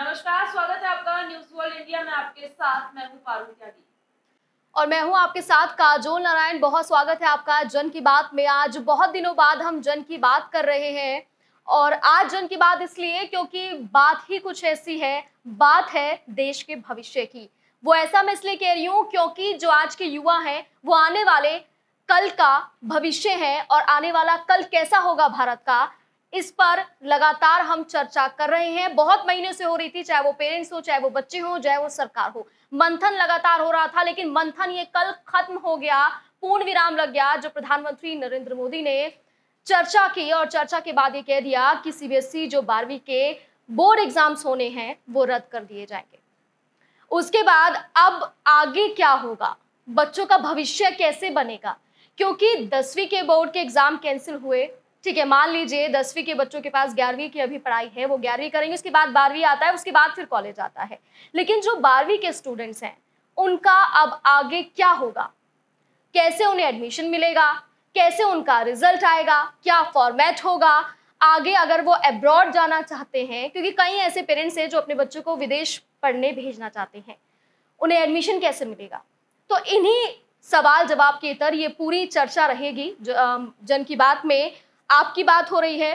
नमस्कार स्वागत है आपका न्यूज वर्ल्ड इंडिया में आपके साथ मैं हूं पारू त्यागी और मैं हूं आपके साथ काजोल नारायण बहुत स्वागत है आपका जन की बात में आज बहुत दिनों बाद हम जन की बात कर रहे हैं और आज जन की बात इसलिए क्योंकि बात ही कुछ ऐसी है बात है देश के भविष्य की वो ऐसा मैं इसलिए कह रही हूँ क्योंकि जो आज के युवा हैं वो आने वाले कल का भविष्य है और आने वाला कल कैसा होगा भारत का इस पर लगातार हम चर्चा कर रहे हैं बहुत महीनों से हो रही थी चाहे वो पेरेंट्स हो चाहे वो बच्चे हो चाहे वो सरकार हो मंथन लगातार हो रहा था लेकिन मंथन ये कल खत्म हो गया पूर्ण विराम लग गया जो प्रधानमंत्री नरेंद्र मोदी ने चर्चा की और चर्चा के बाद ये कह दिया कि सीबीएसई जो बारहवीं के बोर्ड एग्जाम्स होने हैं वो रद्द कर दिए जाएंगे उसके बाद अब आगे क्या होगा बच्चों का भविष्य कैसे बनेगा क्योंकि दसवीं के बोर्ड के एग्जाम कैंसिल हुए ठीक है मान लीजिए दसवीं के बच्चों के पास ग्यारहवीं की अभी पढ़ाई है वो ग्यारहवीं करेंगे उसके बाद बारहवीं आता है उसके बाद फिर कॉलेज आता है लेकिन जो बारहवीं के स्टूडेंट्स हैं उनका अब आगे क्या होगा कैसे उन्हें एडमिशन मिलेगा कैसे उनका रिजल्ट आएगा क्या फॉर्मेट होगा आगे अगर वो अब्रॉड जाना चाहते हैं क्योंकि कई ऐसे पेरेंट्स हैं जो अपने बच्चों को विदेश पढ़ने भेजना चाहते हैं उन्हें एडमिशन कैसे मिलेगा तो इन्हीं सवाल जवाब के इतर ये पूरी चर्चा रहेगी जन की बात में आपकी बात हो रही है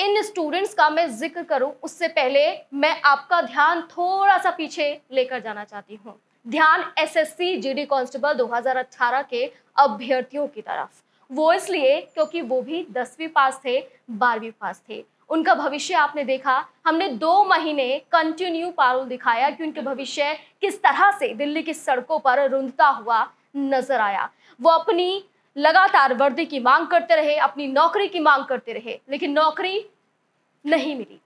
इन स्टूडेंट्स का मैं जिक्र करूं उससे पहले मैं आपका ध्यान थोड़ा सा पीछे लेकर जाना चाहती हूं ध्यान एसएससी जीडी कांस्टेबल 2018 के अभ्यर्थियों की तरफ वो इसलिए क्योंकि वो भी दसवीं पास थे बारहवीं पास थे उनका भविष्य आपने देखा हमने दो महीने कंटिन्यू पारुल दिखाया कि उनके भविष्य किस तरह से दिल्ली की सड़कों पर रुंधता हुआ नजर आया वो अपनी लगातार वर्दी की मांग करते रहे अपनी नौकरी की मांग करते रहे लेकिन नौकरी नहीं मिली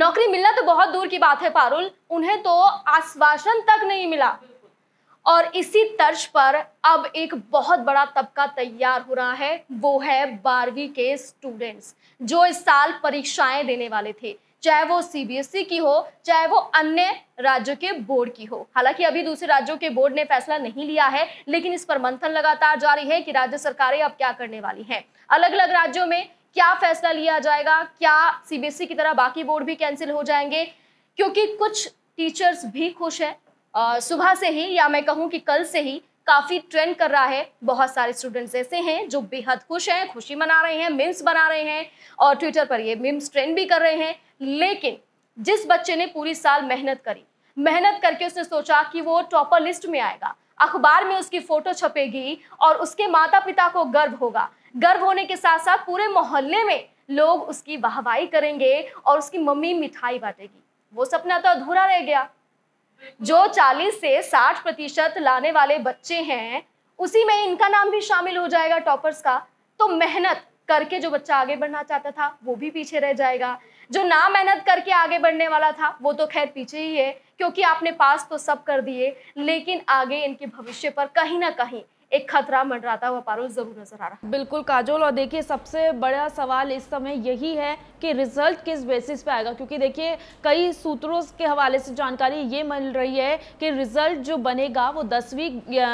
नौकरी मिलना तो बहुत दूर की बात है पारुल उन्हें तो आश्वासन तक नहीं मिला और इसी तर्ज पर अब एक बहुत बड़ा तबका तैयार हो रहा है वो है बारहवीं के स्टूडेंट्स जो इस साल परीक्षाएं देने वाले थे चाहे वो सीबीएसई e की हो चाहे वो अन्य राज्यों के बोर्ड की हो हालांकि अभी दूसरे राज्यों के बोर्ड ने फैसला नहीं लिया है लेकिन इस पर मंथन लगातार जारी है कि राज्य सरकारें अब क्या करने वाली हैं अलग अलग राज्यों में क्या फैसला लिया जाएगा क्या सीबीएसई e की तरह बाकी बोर्ड भी कैंसिल हो जाएंगे क्योंकि कुछ टीचर्स भी खुश हैं सुबह से ही या मैं कहूँ कि कल से ही काफ़ी ट्रेंड कर रहा है बहुत सारे स्टूडेंट्स ऐसे हैं जो बेहद खुश हैं खुशी मना रहे हैं मिम्स बना रहे हैं और ट्विटर पर ये मिम्स ट्रेंड भी कर रहे हैं लेकिन जिस बच्चे ने पूरी साल मेहनत करी मेहनत करके उसने सोचा कि वो टॉपर लिस्ट में आएगा अखबार में उसकी फोटो छपेगी और उसके माता पिता को गर्व होगा गर्व होने के साथ साथ पूरे मोहल्ले में लोग उसकी वाहवाही करेंगे और उसकी मम्मी मिठाई बांटेगी वो सपना तो अधूरा रह गया जो 40 से 60 प्रतिशत लाने वाले बच्चे हैं उसी में इनका नाम भी शामिल हो जाएगा टॉपर्स का तो मेहनत करके जो बच्चा आगे बढ़ना चाहता था वो भी पीछे रह जाएगा जो ना मेहनत करके आगे बढ़ने वाला था वो तो खैर पीछे ही है क्योंकि आपने पास तो सब कर दिए लेकिन आगे इनके भविष्य पर कहीं ना कहीं एक खतरा मंडराता हुआ पारो जरूर नजर आ रहा है बिल्कुल काजोल और देखिए सबसे बड़ा सवाल इस समय यही है कि रिजल्ट किस बेसिस पे आएगा क्योंकि देखिए कई सूत्रों के हवाले से जानकारी ये मिल रही है कि रिजल्ट जो बनेगा वो दसवीं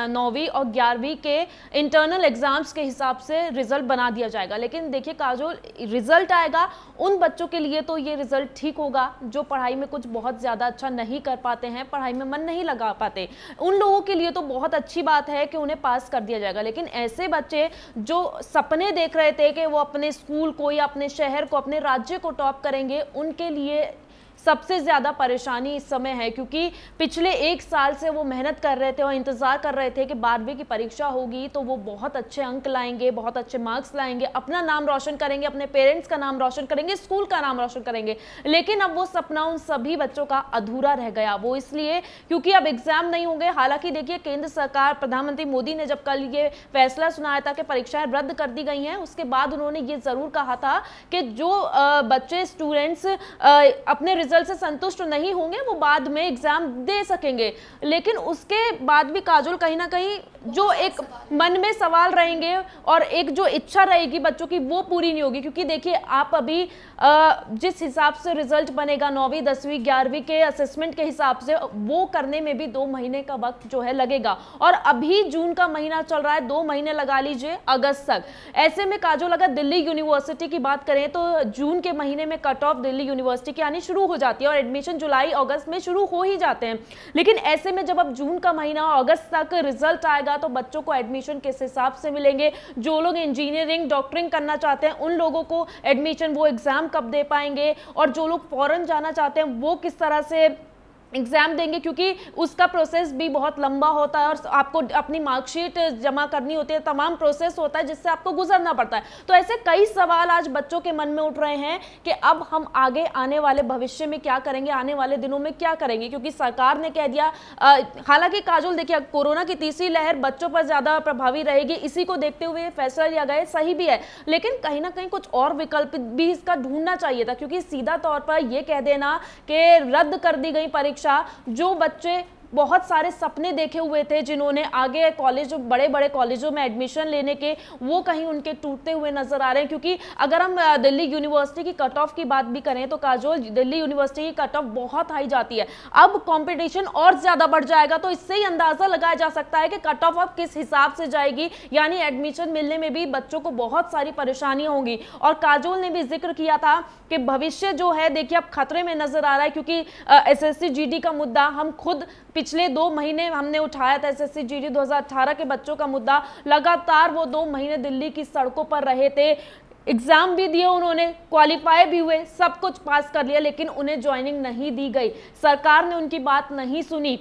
नौवीं और ग्यारहवीं के इंटरनल एग्जाम्स के हिसाब से रिजल्ट बना दिया जाएगा लेकिन देखिए काजोल रिजल्ट आएगा उन बच्चों के लिए तो ये रिजल्ट ठीक होगा जो पढ़ाई में कुछ बहुत ज़्यादा अच्छा नहीं कर पाते हैं पढ़ाई में मन नहीं लगा पाते उन लोगों के लिए तो बहुत अच्छी बात है कि उन्हें पास पास कर दिया जाएगा लेकिन ऐसे बच्चे जो सपने देख रहे थे कि वो अपने स्कूल को या अपने शहर को अपने राज्य को टॉप करेंगे उनके लिए सबसे ज़्यादा परेशानी इस समय है क्योंकि पिछले एक साल से वो मेहनत कर रहे थे और इंतज़ार कर रहे थे कि बारहवीं की परीक्षा होगी तो वो बहुत अच्छे अंक लाएंगे बहुत अच्छे मार्क्स लाएंगे अपना नाम रोशन करेंगे अपने पेरेंट्स का नाम रोशन करेंगे स्कूल का नाम रोशन करेंगे लेकिन अब वो सपना उन सभी बच्चों का अधूरा रह गया वो इसलिए क्योंकि अब एग्जाम नहीं होंगे हालांकि देखिए केंद्र सरकार प्रधानमंत्री मोदी ने जब कल ये फैसला सुनाया था कि परीक्षाएं रद्द कर दी गई हैं उसके बाद उन्होंने ये ज़रूर कहा था कि जो बच्चे स्टूडेंट्स अपने रिजल्ट रिजल्ट से संतुष्ट नहीं होंगे वो बाद में एग्जाम दे सकेंगे लेकिन उसके बाद भी काजोल कहीं ना कहीं जो एक मन में सवाल रहेंगे और एक जो इच्छा रहेगी बच्चों की वो पूरी नहीं होगी क्योंकि देखिए आप अभी जिस हिसाब से रिजल्ट बनेगा नौवीं दसवीं ग्यारहवीं के असेसमेंट के हिसाब से वो करने में भी दो महीने का वक्त जो है लगेगा और अभी जून का महीना चल रहा है दो महीने लगा लीजिए अगस्त तक ऐसे में काजोल अगर दिल्ली यूनिवर्सिटी की बात करें तो जून के महीने में कट ऑफ दिल्ली यूनिवर्सिटी की आनी शुरू हो जाए जाती है और एडमिशन जुलाई अगस्त में शुरू हो ही जाते हैं लेकिन ऐसे में जब अब जून का महीना अगस्त तक रिजल्ट आएगा तो बच्चों को एडमिशन किस हिसाब से मिलेंगे जो लोग इंजीनियरिंग डॉक्टरिंग करना चाहते हैं उन लोगों को एडमिशन वो एग्ज़ाम कब दे पाएंगे और जो लोग फॉरन जाना चाहते हैं वो किस तरह से एग्जाम देंगे क्योंकि उसका प्रोसेस भी बहुत लंबा होता है और आपको अपनी मार्कशीट जमा करनी होती है तमाम प्रोसेस होता है जिससे आपको गुजरना पड़ता है तो ऐसे कई सवाल आज बच्चों के मन में उठ रहे हैं कि अब हम आगे आने वाले भविष्य में क्या करेंगे आने वाले दिनों में क्या करेंगे क्योंकि सरकार ने कह दिया हालांकि काजुल देखिए कोरोना की तीसरी लहर बच्चों पर ज़्यादा प्रभावी रहेगी इसी को देखते हुए फैसला लिया गया सही भी है लेकिन कहीं ना कहीं कुछ और विकल्प भी इसका ढूंढना चाहिए था क्योंकि सीधा तौर पर यह कह देना कि रद्द कर दी गई परीक्षा हमेशा जो बच्चे बहुत सारे सपने देखे हुए थे जिन्होंने आगे कॉलेज बड़े बड़े कॉलेजों में एडमिशन लेने के वो कहीं उनके टूटते हुए नजर आ रहे हैं क्योंकि अगर हम दिल्ली यूनिवर्सिटी की कट ऑफ की बात भी करें तो काजोल दिल्ली यूनिवर्सिटी की कट ऑफ बहुत हाई जाती है अब कॉम्पिटिशन और ज़्यादा बढ़ जाएगा तो इससे ही अंदाज़ा लगाया जा सकता है कि कट ऑफ अब किस हिसाब से जाएगी यानी एडमिशन मिलने में भी बच्चों को बहुत सारी परेशानी होंगी और काजोल ने भी जिक्र किया था कि भविष्य जो है देखिए अब खतरे में नजर आ रहा है क्योंकि एस एस का मुद्दा हम खुद पिछले दो महीने हमने उठाया था एसएससी जीडी 2018 के बच्चों का मुद्दा लगातार वो दो महीने दिल्ली की सड़कों पर रहे थे एग्जाम भी दिए उन्होंने क्वालिफाई भी हुए सब कुछ पास कर लिया लेकिन उन्हें ज्वाइनिंग नहीं दी गई सरकार ने उनकी बात नहीं सुनी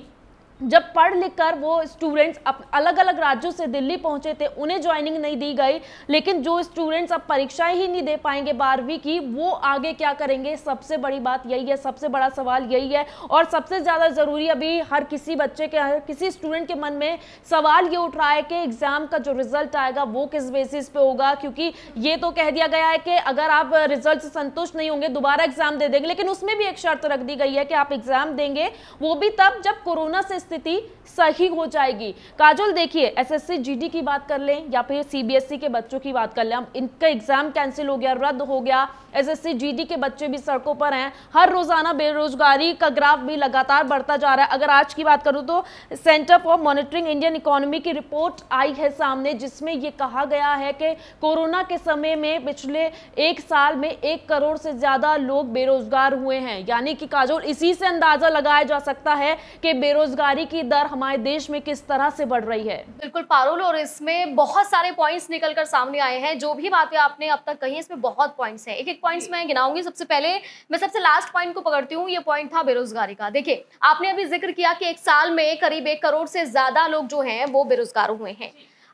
जब पढ़ लिख कर वो स्टूडेंट्स अब अलग अलग राज्यों से दिल्ली पहुंचे थे उन्हें ज्वाइनिंग नहीं दी गई लेकिन जो स्टूडेंट्स अब परीक्षाएं ही नहीं दे पाएंगे बारहवीं की वो आगे क्या करेंगे सबसे बड़ी बात यही है सबसे बड़ा सवाल यही है और सबसे ज़्यादा ज़रूरी अभी हर किसी बच्चे के हर किसी स्टूडेंट के मन में सवाल ये उठ रहा है कि एग्ज़ाम का जो रिजल्ट आएगा वो किस बेसिस पे होगा क्योंकि ये तो कह दिया गया है कि अगर आप रिजल्ट से संतुष्ट नहीं होंगे दोबारा एग्ज़ाम दे देंगे लेकिन उसमें भी एक शर्त रख दी गई है कि आप एग्ज़ाम देंगे वो भी तब जब कोरोना से स्थिति सही हो जाएगी काजल देखिए एसएससी जीडी की बात कर लें या फिर सीबीएसई e के बच्चों की बात कर लें अब इनका एग्जाम कैंसिल हो गया रद्द हो गया एसएससी जीडी के बच्चे भी सड़कों पर हैं हर रोजाना बेरोजगारी का ग्राफ भी लगातार बढ़ता जा रहा है अगर आज की बात करूँ तो Centre for Monitoring Indian Economy की रिपोर्ट आई है सामने जिसमें ये कहा गया है कि कोरोना के समय में पिछले एक साल में एक करोड़ से ज्यादा लोग बेरोजगार हुए हैं यानी कि काजोल इसी से अंदाजा लगाया जा सकता है कि बेरोजगारी बेरोजगारी की दर हमारे देश में किस तरह से बढ़ रही है बिल्कुल पारुल और इसमें बहुत सारे पॉइंट्स निकलकर सामने आए हैं जो भी बातें आपने अब तक कही इसमें बहुत पॉइंट्स हैं एक एक पॉइंट्स मैं गिनाऊंगी सबसे पहले मैं सबसे लास्ट पॉइंट को पकड़ती हूँ ये पॉइंट था बेरोजगारी का देखिये आपने अभी जिक्र किया कि एक साल में करीब एक करोड़ से ज्यादा लोग जो है वो बेरोजगार हुए हैं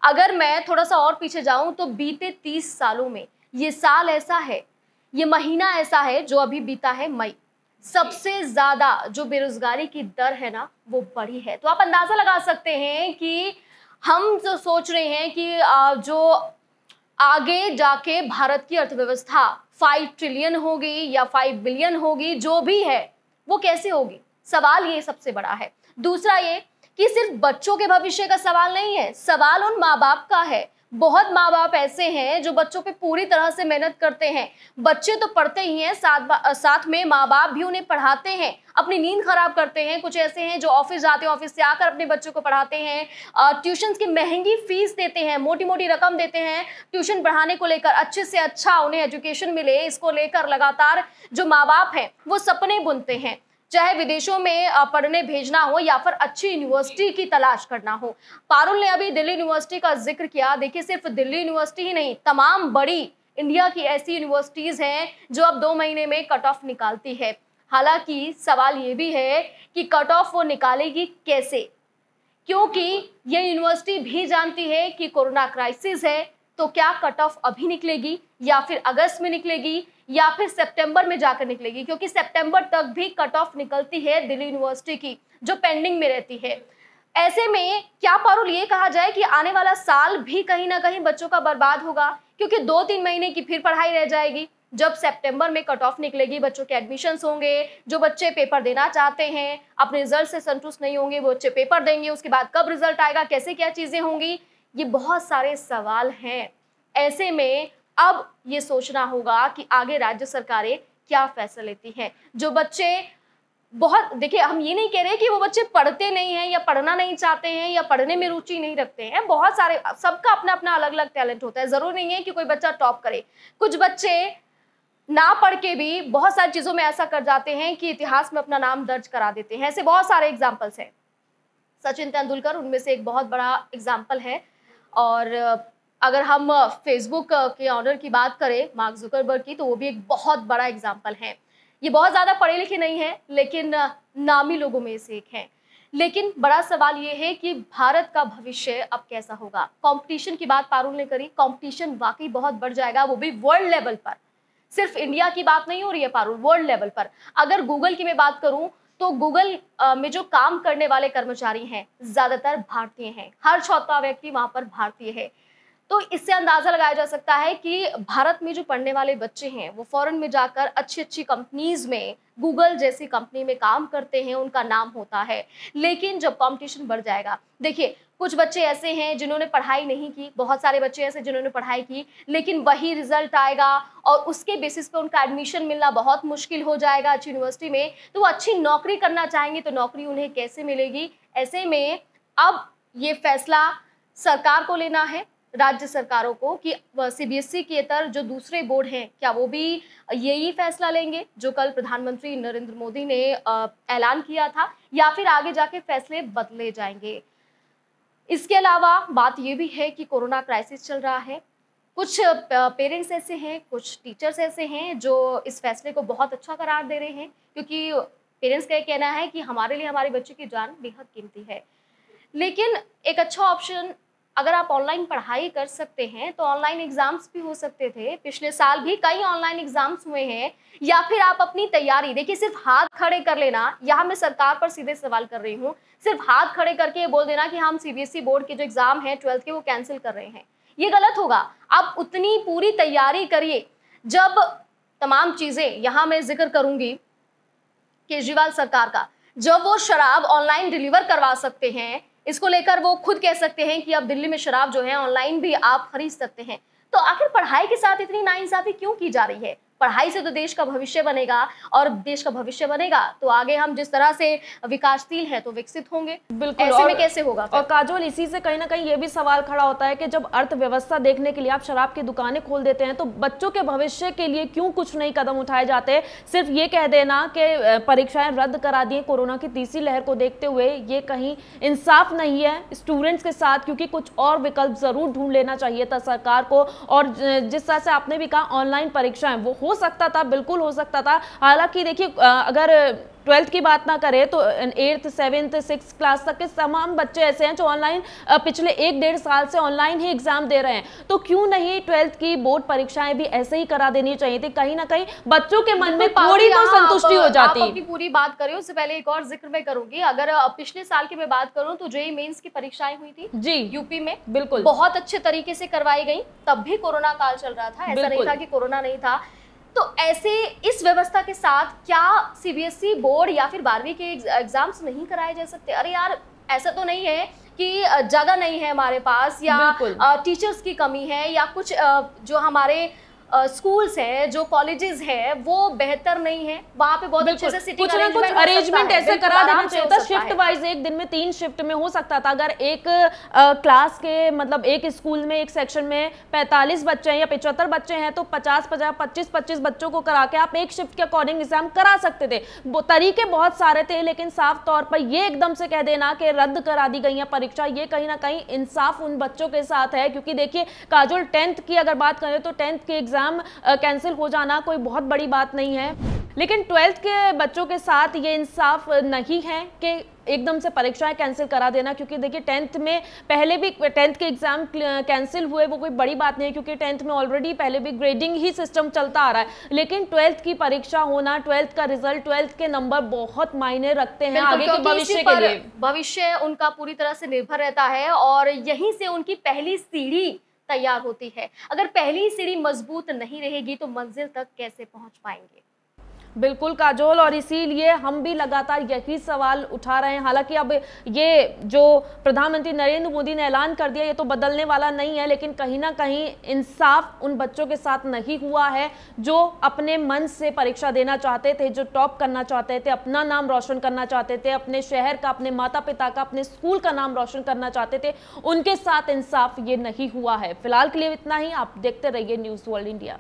अगर मैं थोड़ा सा और पीछे जाऊं तो बीते तीस सालों में ये साल ऐसा है ये महीना ऐसा है जो अभी बीता है मई सबसे ज्यादा जो बेरोजगारी की दर है ना वो बढ़ी है तो आप अंदाजा लगा सकते हैं कि हम जो सोच रहे हैं कि जो आगे जाके भारत की अर्थव्यवस्था फाइव ट्रिलियन होगी या फाइव बिलियन होगी जो भी है वो कैसे होगी सवाल ये सबसे बड़ा है दूसरा ये कि सिर्फ बच्चों के भविष्य का सवाल नहीं है सवाल उन माँ बाप का है बहुत माँ बाप ऐसे हैं जो बच्चों पे पूरी तरह से मेहनत करते हैं बच्चे तो पढ़ते ही हैं साथ साथ में माँ बाप भी उन्हें पढ़ाते हैं अपनी नींद खराब करते हैं कुछ ऐसे हैं जो ऑफिस जाते हैं ऑफिस से आकर अपने बच्चों को पढ़ाते हैं ट्यूशन की महंगी फीस देते हैं मोटी मोटी रकम देते हैं ट्यूशन पढ़ाने को लेकर अच्छे से अच्छा उन्हें एजुकेशन मिले इसको लेकर लगातार जो माँ बाप हैं वो सपने बुनते हैं चाहे विदेशों में पढ़ने भेजना हो या फिर अच्छी यूनिवर्सिटी की तलाश करना हो पारुल ने अभी दिल्ली यूनिवर्सिटी का जिक्र किया देखिए सिर्फ दिल्ली यूनिवर्सिटी ही नहीं तमाम बड़ी इंडिया की ऐसी यूनिवर्सिटीज़ हैं जो अब दो महीने में कट ऑफ निकालती है हालांकि सवाल ये भी है कि कट ऑफ वो निकालेगी कैसे क्योंकि ये यूनिवर्सिटी भी जानती है कि कोरोना क्राइसिस है तो क्या कट ऑफ अभी निकलेगी या फिर अगस्त में निकलेगी या फिर सितंबर में जाकर निकलेगी क्योंकि सितंबर तक भी कट ऑफ निकलती है दिल्ली यूनिवर्सिटी की जो पेंडिंग में रहती है ऐसे में क्या पारुल ये कहा जाए कि आने वाला साल भी कहीं ना कहीं बच्चों का बर्बाद होगा क्योंकि दो तीन महीने की फिर पढ़ाई रह जाएगी जब सितंबर में कट ऑफ निकलेगी बच्चों के एडमिशन्स होंगे जो बच्चे पेपर देना चाहते हैं अपने रिजल्ट से संतुष्ट नहीं होंगे वो बच्चे पेपर देंगे उसके बाद कब रिजल्ट आएगा कैसे क्या चीज़ें होंगी ये बहुत सारे सवाल हैं ऐसे में अब ये सोचना होगा कि आगे राज्य सरकारें क्या फैसला लेती हैं जो बच्चे बहुत देखिए हम ये नहीं कह रहे कि वो बच्चे पढ़ते नहीं हैं या पढ़ना नहीं चाहते हैं या पढ़ने में रुचि नहीं रखते हैं बहुत सारे सबका अपना अपना अलग अलग टैलेंट होता है ज़रूर नहीं है कि कोई बच्चा टॉप करे कुछ बच्चे ना पढ़ के भी बहुत सारी चीज़ों में ऐसा कर जाते हैं कि इतिहास में अपना नाम दर्ज करा देते हैं ऐसे बहुत सारे एग्जाम्पल्स हैं सचिन तेंदुलकर उनमें से एक बहुत बड़ा एग्जाम्पल है और अगर हम फेसबुक के ऑनर की बात करें मार्क जुकरबर्ग की तो वो भी एक बहुत बड़ा एग्जाम्पल है ये बहुत ज़्यादा पढ़े लिखे नहीं हैं लेकिन नामी लोगों में से एक हैं लेकिन बड़ा सवाल ये है कि भारत का भविष्य अब कैसा होगा कंपटीशन की बात पारुल ने करी कंपटीशन वाकई बहुत बढ़ जाएगा वो भी वर्ल्ड लेवल पर सिर्फ इंडिया की बात नहीं हो रही है पारुल वर्ल्ड लेवल पर अगर गूगल की मैं बात करूं तो गूगल में जो काम करने वाले कर्मचारी हैं ज़्यादातर भारतीय हैं हर चौथा व्यक्ति वहां पर भारतीय है तो इससे अंदाज़ा लगाया जा सकता है कि भारत में जो पढ़ने वाले बच्चे हैं वो फॉरेन में जाकर अच्छी अच्छी कंपनीज में गूगल जैसी कंपनी में काम करते हैं उनका नाम होता है लेकिन जब कंपटीशन बढ़ जाएगा देखिए कुछ बच्चे ऐसे हैं जिन्होंने पढ़ाई नहीं की बहुत सारे बच्चे ऐसे जिन्होंने पढ़ाई की लेकिन वही रिजल्ट आएगा और उसके बेसिस पे उनका एडमिशन मिलना बहुत मुश्किल हो जाएगा अच्छी यूनिवर्सिटी में तो वो अच्छी नौकरी करना चाहेंगे तो नौकरी उन्हें कैसे मिलेगी ऐसे में अब ये फैसला सरकार को लेना है राज्य सरकारों को कि सीबीएसई e के तर जो दूसरे बोर्ड हैं क्या वो भी यही फैसला लेंगे जो कल प्रधानमंत्री नरेंद्र मोदी ने ऐलान किया था या फिर आगे जाके फैसले बदले जाएंगे इसके अलावा बात ये भी है कि कोरोना क्राइसिस चल रहा है कुछ पेरेंट्स ऐसे हैं कुछ टीचर्स ऐसे हैं जो इस फैसले को बहुत अच्छा करार दे रहे हैं क्योंकि पेरेंट्स का कहना है कि हमारे लिए हमारे बच्चे की जान बेहद कीमती है लेकिन एक अच्छा ऑप्शन अगर आप ऑनलाइन पढ़ाई कर सकते हैं तो ऑनलाइन एग्जाम्स भी हो सकते थे पिछले साल भी कई ऑनलाइन एग्जाम्स हुए हैं या फिर आप अपनी तैयारी देखिए सिर्फ हाथ खड़े कर लेना यहाँ मैं सरकार पर सीधे सवाल कर रही हूँ सिर्फ हाथ खड़े करके ये बोल देना कि हम सीबीएसई बोर्ड e के जो एग्जाम है ट्वेल्थ के वो कैंसिल कर रहे हैं ये गलत होगा आप उतनी पूरी तैयारी करिए जब तमाम चीजें यहाँ मैं जिक्र करूंगी केजरीवाल सरकार का जब वो शराब ऑनलाइन डिलीवर करवा सकते हैं इसको लेकर वो खुद कह सकते हैं कि अब दिल्ली में शराब जो है ऑनलाइन भी आप खरीद सकते हैं तो आखिर पढ़ाई के साथ इतनी नाइंसाफी क्यों की जा रही है पढ़ाई से तो देश का भविष्य बनेगा और देश का भविष्य बनेगा तो आगे हम जिस तरह से विकासशील है तो विकसित होंगे बिल्कुल ऐसे में कैसे होगा और काजोल इसी से कहीं ना कहीं ये भी सवाल खड़ा होता है कि जब अर्थव्यवस्था देखने के लिए आप शराब की दुकानें खोल देते हैं तो बच्चों के भविष्य के लिए क्यों कुछ नहीं कदम उठाए जाते सिर्फ ये कह देना कि परीक्षाएं रद्द करा दी कोरोना की तीसरी लहर को देखते हुए ये कहीं इंसाफ नहीं है स्टूडेंट्स के साथ क्योंकि कुछ और विकल्प जरूर ढूंढ लेना चाहिए था सरकार को और जिस तरह से आपने भी कहा ऑनलाइन परीक्षाएं वो हो सकता था बिल्कुल हो सकता था हालांकि देखिए अगर ट्वेल्थ की बात ना करें तो एट्थ सेवेंथ सिक्स क्लास तक के तमाम बच्चे ऐसे हैं जो ऑनलाइन पिछले एक डेढ़ साल से ऑनलाइन ही एग्जाम दे रहे हैं तो क्यों नहीं ट्वेल्थ की बोर्ड परीक्षाएं भी ऐसे ही करा देनी चाहिए थी कहीं ना कहीं बच्चों के मन में थोड़ी तो संतुष्टि हो जाती है पूरी बात करें उससे पहले एक और जिक्र में करूंगी अगर पिछले साल की मैं बात करूँ तो जो मेन्स की परीक्षाएं हुई थी जी यूपी में बिल्कुल बहुत अच्छे तरीके से करवाई गई तब भी कोरोना काल चल रहा था ऐसा नहीं था कि कोरोना नहीं था तो ऐसे इस व्यवस्था के साथ क्या सीबीएसई e बोर्ड या फिर बारहवीं के एग्जाम्स नहीं कराए जा सकते अरे यार ऐसा तो नहीं है कि जगह नहीं है हमारे पास या टीचर्स की कमी है या कुछ जो हमारे स्कूल्स हैं जो कॉलेजेस हैं वो बेहतर नहीं है वहाँ पे बहुत अच्छे से कुछ ना कुछ अरेंजमेंट ऐसे करा देना चाहिए था शिफ्ट वाइज एक दिन में तीन शिफ्ट में हो सकता था अगर एक क्लास के मतलब एक स्कूल में एक सेक्शन में पैंतालीस बच्चे हैं या पिचहत्तर बच्चे हैं तो पचास पचास पच्चीस पच्चीस बच्चों को करा के आप एक शिफ्ट के अकॉर्डिंग एग्जाम करा सकते थे तरीके बहुत सारे थे लेकिन साफ तौर पर ये एकदम से कह देना कि रद्द करा दी गई है परीक्षा ये कहीं ना कहीं इंसाफ उन बच्चों के साथ है क्योंकि देखिए काजुल टेंथ की अगर बात करें तो टेंथ के एग्जाम एग्ज़ाम कैंसिल uh, हो जाना कोई बहुत बड़ी बात नहीं है लेकिन ट्वेल्थ के बच्चों के साथ ये इंसाफ नहीं है कि एकदम से परीक्षाएं कैंसिल करा देना क्योंकि देखिए टेंथ में पहले भी टेंथ के एग्ज़ाम कैंसिल uh, हुए वो कोई बड़ी बात नहीं है क्योंकि टेंथ में ऑलरेडी पहले भी ग्रेडिंग ही सिस्टम चलता आ रहा है लेकिन ट्वेल्थ की परीक्षा होना ट्वेल्थ का रिजल्ट ट्वेल्थ के नंबर बहुत मायने रखते हैं आगे के भविष्य के लिए भविष्य उनका पूरी तरह से निर्भर रहता है और यहीं से उनकी पहली सीढ़ी तैयार होती है अगर पहली सीढ़ी मजबूत नहीं रहेगी तो मंजिल तक कैसे पहुंच पाएंगे बिल्कुल काजोल और इसीलिए हम भी लगातार यही सवाल उठा रहे हैं हालांकि अब ये जो प्रधानमंत्री नरेंद्र मोदी ने ऐलान कर दिया ये तो बदलने वाला नहीं है लेकिन कहीं ना कहीं इंसाफ उन बच्चों के साथ नहीं हुआ है जो अपने मन से परीक्षा देना चाहते थे जो टॉप करना चाहते थे अपना नाम रोशन करना चाहते थे अपने शहर का अपने माता पिता का अपने स्कूल का नाम रोशन करना चाहते थे उनके साथ इंसाफ ये नहीं हुआ है फिलहाल के लिए इतना ही आप देखते रहिए न्यूज़ वर्ल्ड इंडिया